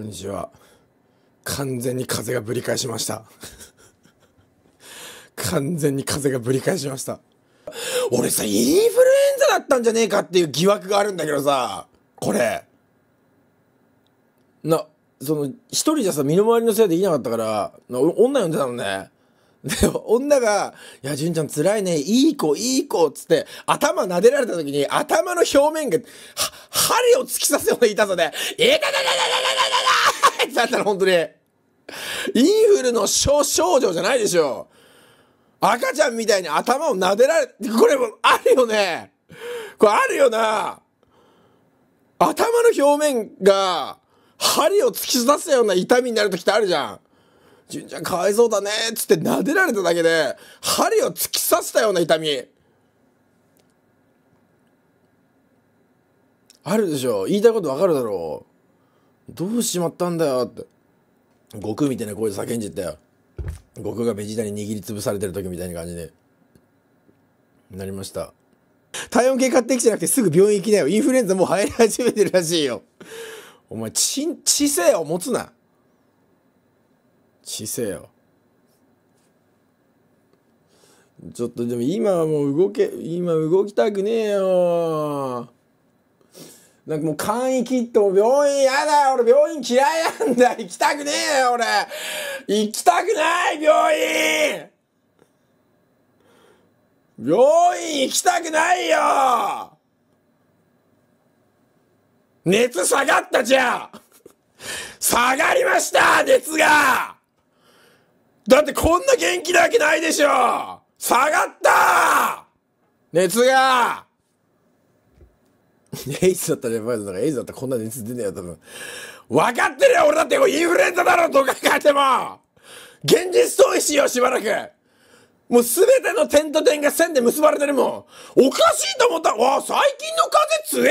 こんにちは。完全に風がぶり返しました。完全に風がぶり返しました。俺さ、インフルエンザだったんじゃねえかっていう疑惑があるんだけどさ、これ。な、その、一人じゃさ、身の回りのせいできなかったから、女呼んでたのね。で、女が、いや、純ちゃん辛いね、いい子、いい子、つって、頭撫でられた時に、頭の表面が、は、針を突き刺すような痛さで、いたたたたたたたってなったら本当に。インフルの小症状じゃないでしょ。赤ちゃんみたいに頭を撫でられ、これもあるよね。これあるよな。頭の表面が針を突き刺すような痛みになる時ってあるじゃん。純ちゃんかわいそうだね。つって撫でられただけで、針を突き刺したような痛み。あるでしょ言いたいことわかるだろうどうしまったんだよって悟空みたいな声で叫んじったよ悟空がベジータに握りつぶされてる時みたいな感じでなりました体温計買ってきてなくてすぐ病院行きなよインフルエンザもう流行り始めてるらしいよお前ちん知性を持つな知性をちょっとでも今はもう動け今動きたくねえよなんかもう簡易キットも病院やだよ俺病院嫌いなんだ行きたくねえよ俺行きたくない病院病院行きたくないよ熱下がったじゃん下がりました熱がだってこんな元気なわけないでしょ下がった熱が エイズだったらやばいぞとか、エイズだったらこんな熱出ねえよ、多分。分かってるよ俺だってインフルエンザだろとか書いても現実逃避しよう、しばらくもうすべての点と点が線で結ばれてるもん。おかしいと思ったわあ、最近の風強えな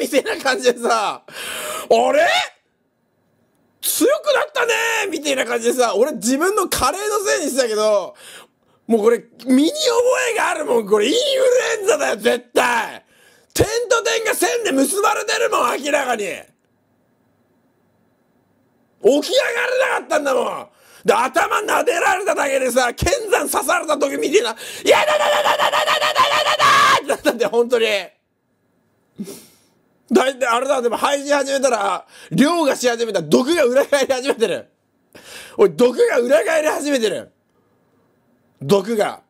みたいな感じでさ、あれ強くなったねーみたいな感じでさ、俺自分のカレーのせいにしてたけど、もうこれ、身に覚えがあるもん。これインフルエンザだよ、絶対点と点が線で結ばれてるもん明らかに起き上がれなかったんだもんで頭撫でられただけでさ剣山刺された時みてえな「いやだだだだだだだだだだだ!」ってなったんだよ本当にだいあれだでも配信始めたら量がし始めた毒が裏返り始めてるおい毒が裏返り始めてる毒が。